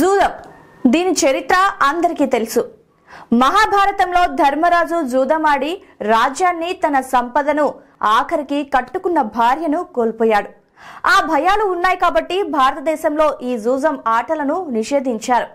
జూదం దీని చరిత్ర అందరికీ తెలుసు మహాభారతంలో ధర్మరాజు జూదమాడి రాజ్యాన్ని తన సంపదను ఆఖరికి కట్టుకున్న భార్యను కోల్పోయాడు ఆ భయాలు ఉన్నాయి కాబట్టి భారతదేశంలో ఈ జూజం ఆటలను నిషేధించారు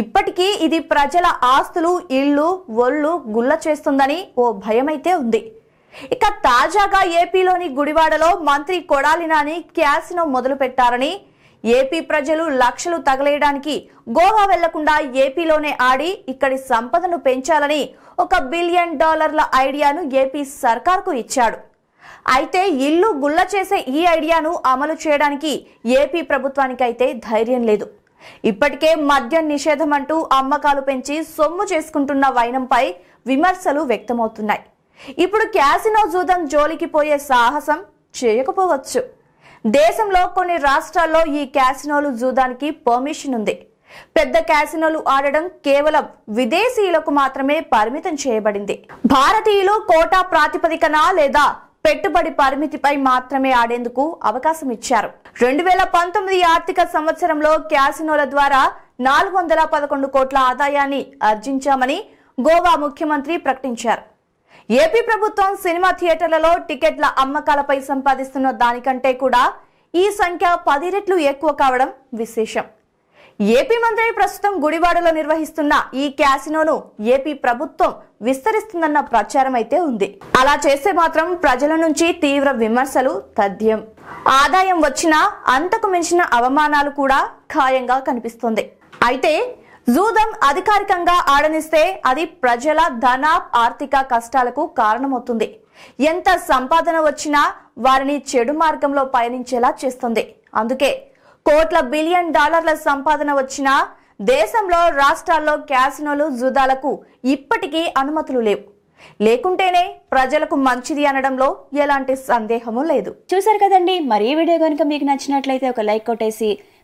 ఇప్పటికీ ఇది ప్రజల ఆస్తులు ఇళ్ళు ఒళ్ళు గుల్ల చేస్తుందని ఓ భయమైతే ఉంది ఇక తాజాగా ఏపీలోని గుడివాడలో మంత్రి కొడాలి నాని క్యాసినో మొదలుపెట్టారని ఏపీ ప్రజలు లక్షలు తగలేయడానికి గోవా వెళ్లకుండా ఏపీలోనే ఆడి ఇక్కడి సంపదను పెంచాలని ఒక బిలియన్ డాలర్ల ఐడియాను ఏపీ సర్కార్కు ఇచ్చాడు అయితే ఇల్లు గుల్ల చేసే ఈ ఐడియాను అమలు చేయడానికి ఏపీ ప్రభుత్వానికైతే ధైర్యం లేదు ఇప్పటికే మద్యం నిషేధం అంటూ అమ్మకాలు పెంచి సొమ్ము చేసుకుంటున్న వైనంపై విమర్శలు వ్యక్తమవుతున్నాయి ఇప్పుడు క్యాసినో జూదం జోలికి పోయే సాహసం చేయకపోవచ్చు దేశంలో కొన్ని రాష్ట్రాల్లో ఈ క్యాసినోలు జూదానికి పర్మిషన్ ఉంది పెద్ద క్యాసినోలు ఆడడం కేవలం విదేశీయులకు మాత్రమే పరిమితం చేయబడింది భారతీయులు కోటా ప్రాతిపదికన లేదా పెట్టుబడి పరిమితిపై మాత్రమే ఆడేందుకు అవకాశం ఇచ్చారు రెండు వేల పంతొమ్మిది ఆర్థిక సంవత్సరంలో క్యాసినోల ద్వారా నాలుగు వందల పదకొండు కోట్ల ఆదాయాన్ని ఆర్జించామని గోవా ముఖ్యమంత్రి ప్రకటించారు ఏపీ ప్రభుత్వం సినిమా థియేటర్లలో టికెట్ల అమ్మకాలపై సంపాదిస్తున్న దానికంటే కూడా ఈ సంఖ్య పది రెట్లు ఎక్కువ కావడం విశేషం ఏపీ మంత్రి ప్రస్తుతం గుడివాడలో నిర్వహిస్తున్న ఈ క్యాసినోను ఏపీ ప్రభుత్వం విస్తరిస్తుందన్న ప్రచారం అయితే ఉంది అలా చేస్తే మాత్రం ప్రజల నుంచి తీవ్ర విమర్శలు తథ్యం ఆదాయం వచ్చినా అంతకు మించిన అవమానాలు కూడా ఖాయంగా కనిపిస్తుంది అయితే జూదం అధికారికంగా ఆడనిస్తే అది ప్రజల ధన ఆర్థిక కష్టాలకు కారణమవుతుంది ఎంత సంపాదన వచ్చినా వారిని చెడు మార్గంలో పయనించేలా చేస్తుంది అందుకే కోట్ల బిలియన్ డాలర్ల సంపాదన వచ్చినా దేశంలో రాష్ట్రాల్లో క్యాసినోలు జూదాలకు ఇప్పటికీ అనుమతులు లేవు లేకుంటేనే ప్రజలకు మంచిది అనడంలో ఎలాంటి సందేహము లేదు చూసారు కదండి మరీ వీడియో కనుక మీకు నచ్చినట్లయితే ఒక లైక్ కొట్టేసి